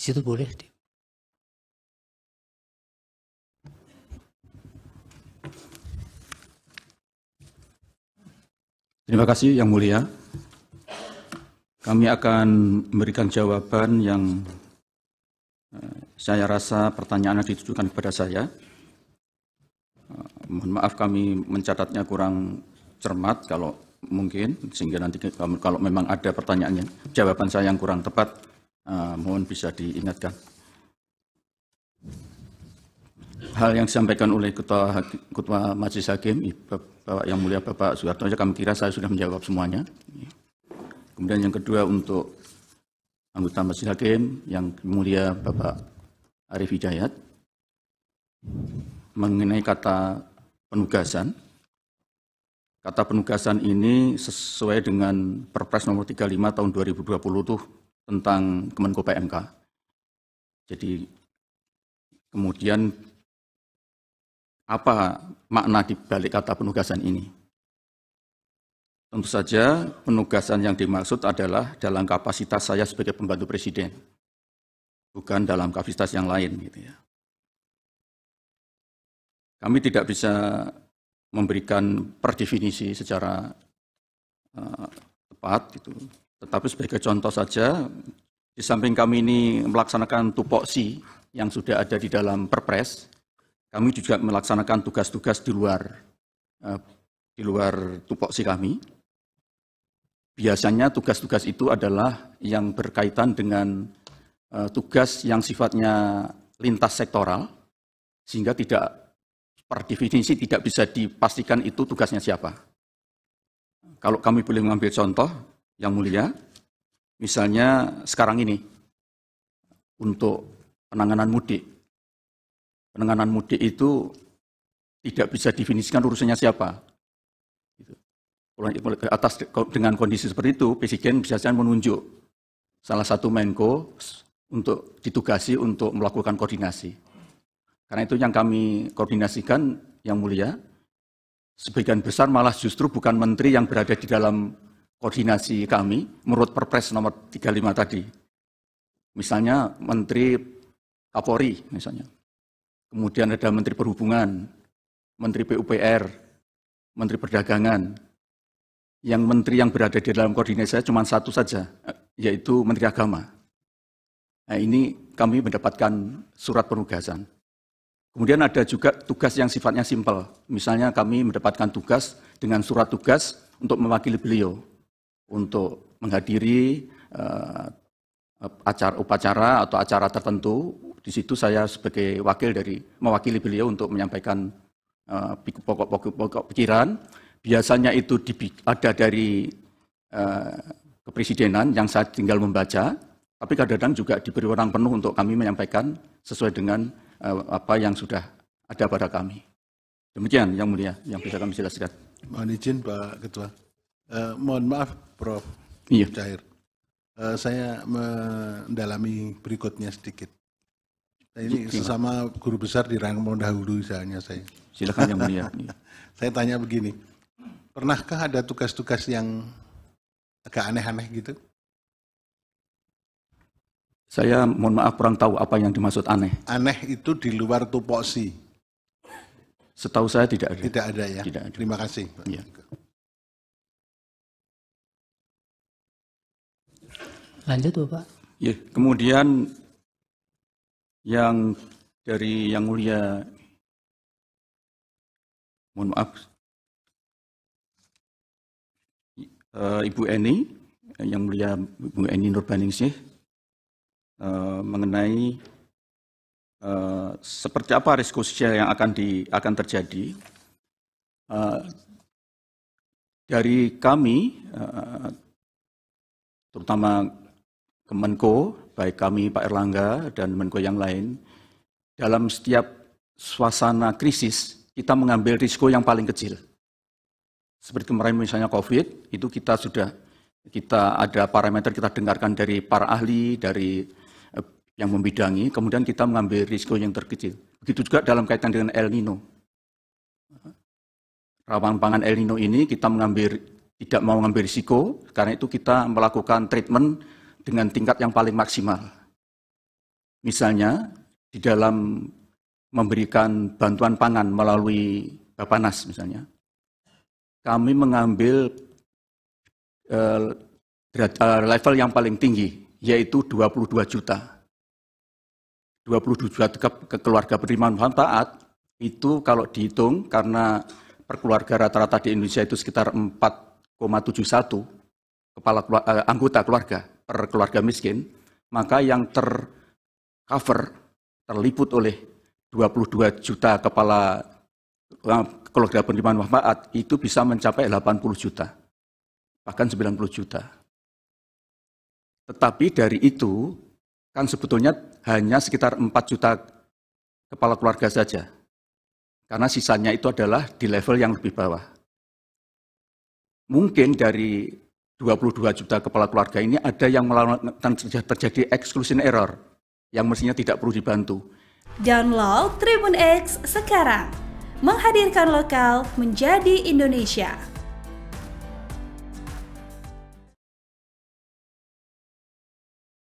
situ boleh. Terima kasih Yang Mulia. Kami akan memberikan jawaban yang eh, saya rasa pertanyaannya ditujukan kepada saya. Eh, mohon maaf kami mencatatnya kurang cermat kalau mungkin, sehingga nanti kalau memang ada pertanyaannya, jawaban saya yang kurang tepat, Eh, mohon bisa diingatkan. Hal yang disampaikan oleh Ketua, Ketua Majelis Hakim, Bapak Yang Mulia Bapak Soeharto, kami kira saya sudah menjawab semuanya. Kemudian yang kedua untuk anggota Majelis Hakim yang mulia Bapak Arif Hidayat mengenai kata penugasan. Kata penugasan ini sesuai dengan Perpres nomor 35 tahun 2020 tuh tentang Kemenko PMK. Jadi kemudian apa makna di balik kata penugasan ini? Tentu saja penugasan yang dimaksud adalah dalam kapasitas saya sebagai pembantu presiden, bukan dalam kapasitas yang lain gitu ya. Kami tidak bisa memberikan perdefinisi secara uh, tepat gitu. Tetapi sebagai contoh saja, di samping kami ini melaksanakan tupoksi yang sudah ada di dalam perpres, kami juga melaksanakan tugas-tugas di luar eh, di luar tupoksi kami. Biasanya tugas-tugas itu adalah yang berkaitan dengan eh, tugas yang sifatnya lintas sektoral, sehingga tidak per definisi tidak bisa dipastikan itu tugasnya siapa. Kalau kami boleh mengambil contoh, yang mulia, misalnya sekarang ini untuk penanganan mudik. Penanganan mudik itu tidak bisa definisikan urusannya siapa. Gitu. Atas dengan kondisi seperti itu, Presiden saja menunjuk salah satu Menko untuk ditugasi untuk melakukan koordinasi. Karena itu yang kami koordinasikan, Yang Mulia, sebagian besar malah justru bukan menteri yang berada di dalam koordinasi kami menurut Perpres nomor 35 tadi. Misalnya Menteri Kapolri misalnya. Kemudian ada Menteri Perhubungan, Menteri PUPR, Menteri Perdagangan. Yang menteri yang berada di dalam koordinasi saya cuma satu saja, yaitu Menteri Agama. Nah, ini kami mendapatkan surat penugasan. Kemudian ada juga tugas yang sifatnya simpel. Misalnya kami mendapatkan tugas dengan surat tugas untuk mewakili beliau untuk menghadiri uh, acara upacara atau acara tertentu. Di situ saya sebagai wakil dari mewakili beliau untuk menyampaikan eh, pokok-pokok pikiran. Biasanya itu ada dari uh, kepresidenan yang saya tinggal membaca, tapi kadang-kadang juga diberi orang penuh untuk kami menyampaikan sesuai dengan uh, apa yang sudah ada pada kami. Demikian yang mulia yang bisa kami jelaskan. Mohon izin Pak Ketua. Eh, mohon maaf, Prof. Iya. Cair. Uh, eh, saya mendalami berikutnya sedikit. Saya ini Silakan. sesama guru besar di Rangkong dahulu misalnya saya. Silakan yang mulia. saya tanya begini, pernahkah ada tugas-tugas yang agak aneh-aneh gitu? Saya mohon maaf kurang tahu apa yang dimaksud aneh. Aneh itu di luar tupoksi. Setahu saya tidak ada. Tidak ada ya. Tidak ada. Terima kasih. Pak. Ya. Lanjut Bapak. Ya, kemudian yang dari yang mulia mohon maaf eh, Ibu Eni yang mulia Ibu Eni Nurbaningsih eh, mengenai uh, seperti apa risiko sosial yang akan di akan terjadi uh, dari kami uh, terutama Kemenko, baik kami Pak Erlangga dan Menko yang lain, dalam setiap suasana krisis, kita mengambil risiko yang paling kecil. Seperti kemarin misalnya COVID, itu kita sudah, kita ada parameter kita dengarkan dari para ahli, dari eh, yang membidangi, kemudian kita mengambil risiko yang terkecil. Begitu juga dalam kaitan dengan El Nino. Rawan pangan El Nino ini kita mengambil tidak mau mengambil risiko, karena itu kita melakukan treatment dengan tingkat yang paling maksimal. Misalnya, di dalam memberikan bantuan pangan melalui Bapak Nas, misalnya, kami mengambil eh, eh, level yang paling tinggi, yaitu 22 juta. 22 juta ke keluarga penerimaan manfaat, itu kalau dihitung karena per keluarga rata-rata di Indonesia itu sekitar 4,71 kepala keluarga, eh, anggota keluarga per keluarga miskin, maka yang tercover, terliput oleh 22 juta kepala eh, keluarga penerimaan manfaat itu bisa mencapai 80 juta, bahkan 90 juta. Tetapi dari itu, kan sebetulnya hanya sekitar 4 juta kepala keluarga saja. Karena sisanya itu adalah di level yang lebih bawah. Mungkin dari 22 juta kepala keluarga ini ada yang melakukan terjadi exclusion error yang mestinya tidak perlu dibantu. Download Tribun X sekarang. Menghadirkan lokal menjadi Indonesia.